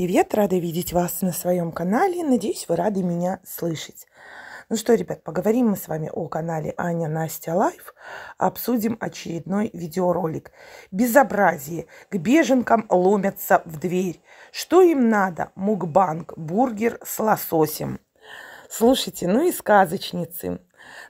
Привет, рада видеть вас на своем канале. Надеюсь, вы рады меня слышать. Ну что, ребят, поговорим мы с вами о канале Аня Настя Лайф. Обсудим очередной видеоролик. Безобразие. К беженкам ломятся в дверь. Что им надо? Мукбанг, бургер с лососем. Слушайте, ну и сказочницы.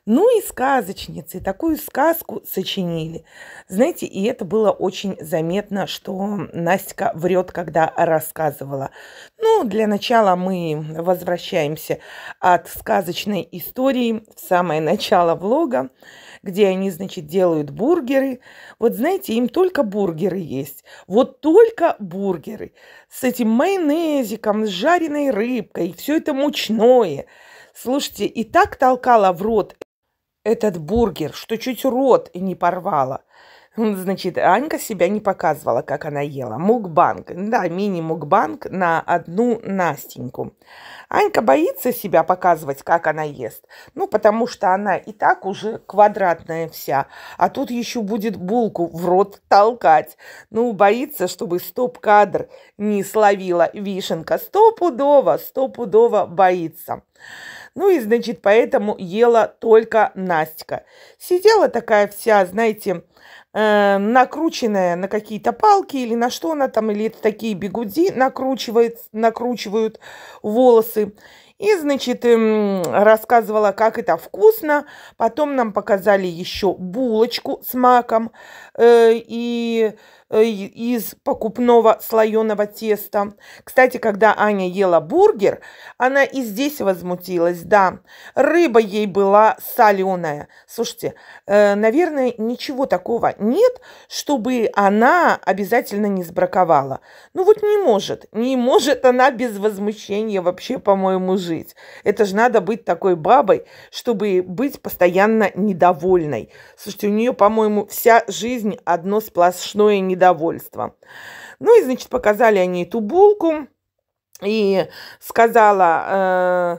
Ну и сказочницы, такую сказку сочинили. Знаете, и это было очень заметно, что Настя врет, когда рассказывала. Ну, для начала мы возвращаемся от сказочной истории в самое начало влога, где они, значит, делают бургеры. Вот знаете, им только бургеры есть. Вот только бургеры. С этим майонезиком, с жареной рыбкой. Все это мучное – Слушайте, и так толкала в рот этот бургер, что чуть рот и не порвала. Значит, Анька себя не показывала, как она ела. Мукбанг. Да, мини-мукбанг на одну Настеньку. Анька боится себя показывать, как она ест. Ну, потому что она и так уже квадратная вся. А тут еще будет булку в рот толкать. Ну, боится, чтобы стоп-кадр не словила вишенка. Стопудово, стопудово боится. Ну и, значит, поэтому ела только Настя. Сидела такая вся, знаете, э, накрученная на какие-то палки или на что она там, или такие бегуди накручивает, накручивают волосы. И, значит, эм, рассказывала, как это вкусно. Потом нам показали еще булочку с маком. Э, и Э, из покупного слоеного теста. Кстати, когда Аня ела бургер, она и здесь возмутилась. Да, рыба ей была соленая. Слушайте, э, наверное, ничего такого нет, чтобы она обязательно не сбраковала. Ну вот не может. Не может она без возмущения вообще, по-моему, жить. Это же надо быть такой бабой, чтобы быть постоянно недовольной. Слушайте, у нее, по-моему, вся жизнь одно сплошное недовольство недовольство. Ну и, значит, показали они эту булку. И сказала... Э,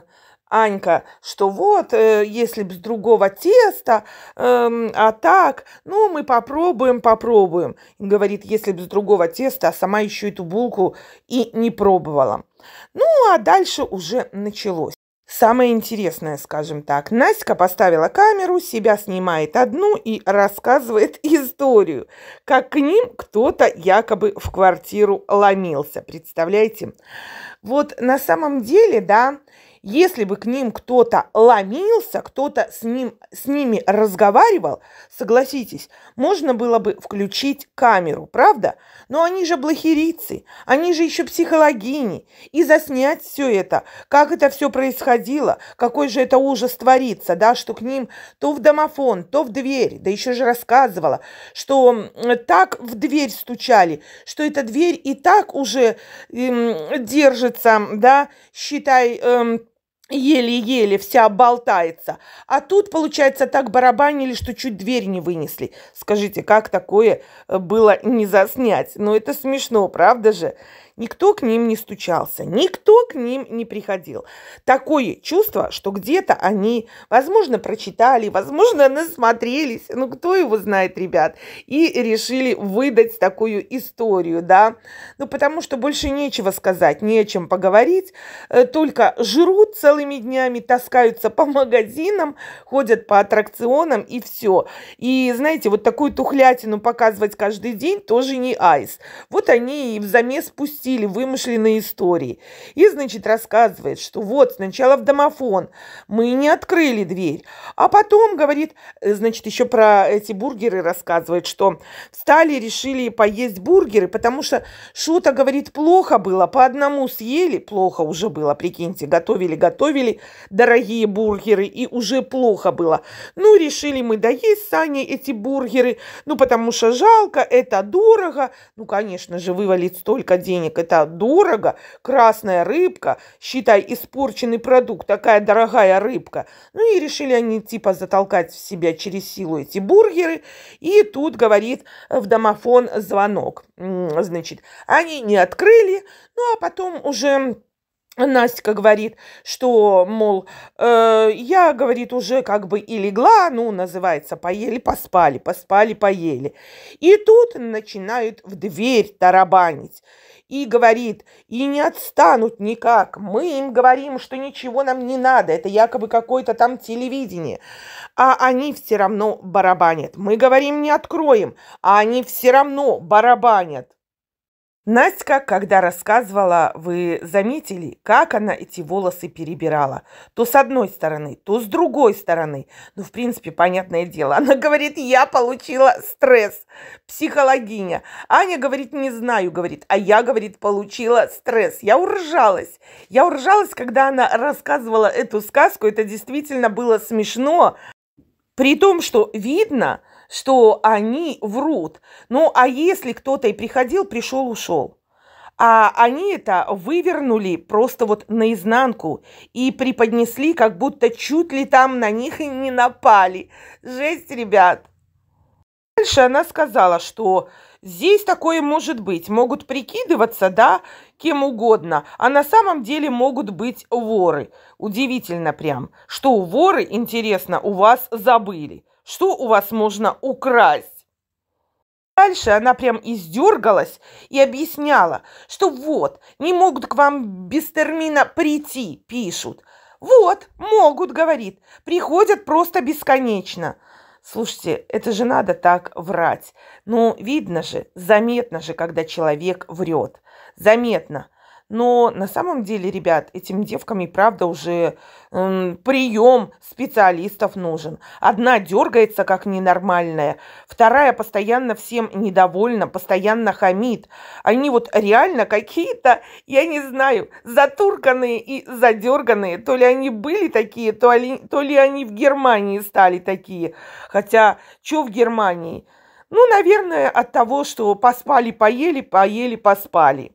Анька, что вот, э, если бы с другого теста, э, а так, ну, мы попробуем, попробуем. говорит, если бы с другого теста, а сама еще эту булку и не пробовала. Ну, а дальше уже началось самое интересное, скажем так. Настя поставила камеру, себя снимает одну и рассказывает историю, как к ним кто-то якобы в квартиру ломился. Представляете? Вот на самом деле, да, если бы к ним кто-то ломился, кто-то с, ним, с ними разговаривал, согласитесь, можно было бы включить камеру, правда? Но они же блохерицы, они же еще психологини. И заснять все это, как это все происходило, какой же это ужас творится, да, что к ним то в домофон, то в дверь, да еще же рассказывала, что так в дверь стучали, что эта дверь и так уже эм, держится, да, считай, эм, еле-еле вся болтается. А тут, получается, так барабанили, что чуть дверь не вынесли. Скажите, как такое э, было не заснять? Ну, это смешно, правда же? Никто к ним не стучался, никто к ним не приходил. Такое чувство, что где-то они, возможно, прочитали, возможно, насмотрелись, ну кто его знает, ребят, и решили выдать такую историю, да. Ну потому что больше нечего сказать, нечем поговорить, э, только жрут целыми днями, таскаются по магазинам, ходят по аттракционам и все. И знаете, вот такую тухлятину показывать каждый день тоже не айс. Вот они и в замес пустили крутили вымышленные истории. И, значит, рассказывает, что вот сначала в домофон мы не открыли дверь, а потом, говорит, значит, еще про эти бургеры рассказывает, что встали, решили поесть бургеры, потому что что-то, говорит, плохо было, по одному съели, плохо уже было, прикиньте, готовили, готовили дорогие бургеры, и уже плохо было. Ну, решили мы доесть, Саня, эти бургеры, ну, потому что жалко, это дорого, ну, конечно же, вывалить столько денег праздник, это дорого, красная рыбка, считай, испорченный продукт, такая дорогая рыбка. Ну и решили они типа затолкать в себя через силу эти бургеры, и тут, говорит, в домофон звонок. Значит, они не открыли, ну а потом уже... Настя говорит, что, мол, э, я, говорит, уже как бы и легла, ну, называется, поели, поспали, поспали, поели. И тут начинают в дверь тарабанить и говорит, и не отстанут никак. Мы им говорим, что ничего нам не надо, это якобы какое-то там телевидение. А они все равно барабанят. Мы говорим, не откроем, а они все равно барабанят. Настя, когда рассказывала, вы заметили, как она эти волосы перебирала? То с одной стороны, то с другой стороны. Ну, в принципе, понятное дело. Она говорит, я получила стресс. Психологиня. Аня говорит, не знаю, говорит. А я, говорит, получила стресс. Я уржалась. Я уржалась, когда она рассказывала эту сказку. Это действительно было смешно. При том, что видно, что они врут. Ну, а если кто-то и приходил, пришел, ушел. А они это вывернули просто вот наизнанку и преподнесли, как будто чуть ли там на них и не напали. Жесть, ребят. Дальше она сказала, что Здесь такое может быть. Могут прикидываться, да, кем угодно, а на самом деле могут быть воры. Удивительно прям, что воры, интересно, у вас забыли. Что у вас можно украсть? Дальше она прям издергалась и объясняла, что вот, не могут к вам без термина прийти, пишут. Вот, могут, говорит, приходят просто бесконечно. Слушайте, это же надо так врать. Ну, видно же, заметно же, когда человек врет. Заметно. Но на самом деле, ребят, этим девкам и правда уже э, прием специалистов нужен. Одна дергается как ненормальная, вторая постоянно всем недовольна, постоянно хамит. Они вот реально какие-то, я не знаю, затурканные и задерганные. То ли они были такие, то ли, то ли они в Германии стали такие. Хотя, что в Германии? Ну, наверное, от того, что поспали, поели, поели, поспали.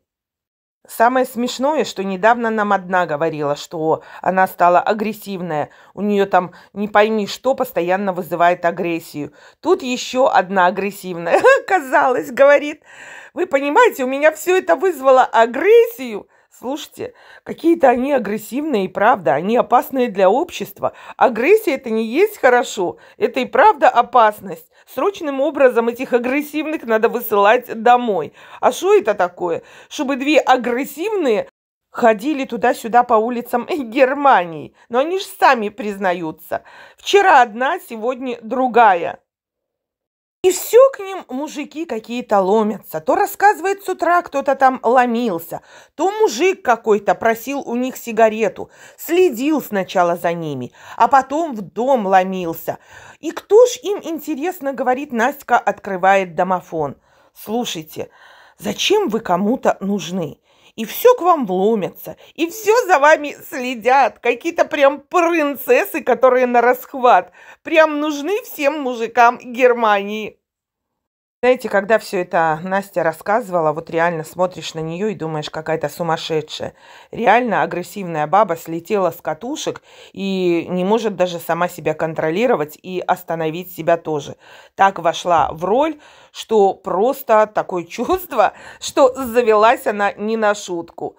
Самое смешное, что недавно нам одна говорила, что она стала агрессивная. У нее там не пойми что постоянно вызывает агрессию. Тут еще одна агрессивная. Казалось, говорит. Вы понимаете, у меня все это вызвало агрессию. Слушайте, какие-то они агрессивные и правда, они опасные для общества. Агрессия это не есть хорошо, это и правда опасность. Срочным образом этих агрессивных надо высылать домой. А что это такое? Чтобы две агрессивные ходили туда-сюда по улицам Германии. Но они же сами признаются. Вчера одна, сегодня другая. И все к ним мужики какие-то ломятся. То рассказывает с утра, кто-то там ломился, то мужик какой-то просил у них сигарету, следил сначала за ними, а потом в дом ломился. И кто ж им, интересно, говорит, Настя открывает домофон. Слушайте, зачем вы кому-то нужны? и все к вам ломятся, и все за вами следят. Какие-то прям принцессы, которые на расхват. Прям нужны всем мужикам Германии. Знаете, когда все это Настя рассказывала, вот реально смотришь на нее и думаешь, какая-то сумасшедшая. Реально агрессивная баба слетела с катушек и не может даже сама себя контролировать и остановить себя тоже. Так вошла в роль, что просто такое чувство, что завелась она не на шутку.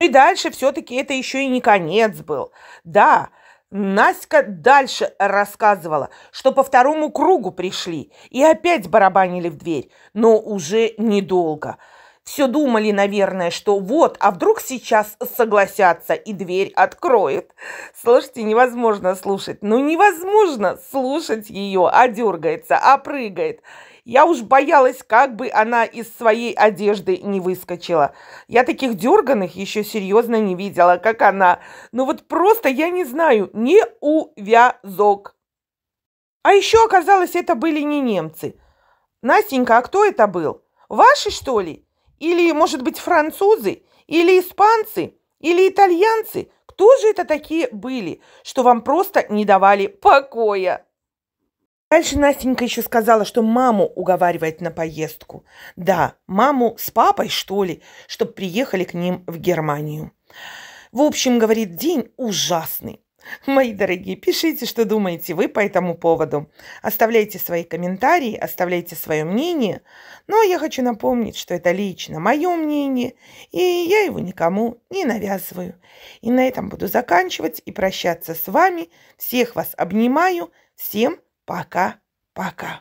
Ну и дальше все-таки это еще и не конец был. Да, Наська дальше рассказывала, что по второму кругу пришли и опять барабанили в дверь, но уже недолго. Все думали, наверное, что вот, а вдруг сейчас согласятся и дверь откроет. Слушайте, невозможно слушать. Ну, невозможно слушать ее, а дергается, а прыгает. Я уж боялась, как бы она из своей одежды не выскочила. Я таких дерганых еще серьезно не видела, как она. Ну вот просто, я не знаю, не увязок. А еще оказалось, это были не немцы. Настенька, а кто это был? Ваши, что ли? Или, может быть, французы? Или испанцы? Или итальянцы? Кто же это такие были, что вам просто не давали покоя? Дальше Настенька еще сказала, что маму уговаривает на поездку. Да, маму с папой, что ли, чтобы приехали к ним в Германию. В общем, говорит, день ужасный. Мои дорогие, пишите, что думаете вы по этому поводу. Оставляйте свои комментарии, оставляйте свое мнение. Но я хочу напомнить, что это лично мое мнение, и я его никому не навязываю. И на этом буду заканчивать и прощаться с вами. Всех вас обнимаю. Всем пока. Пока-пока.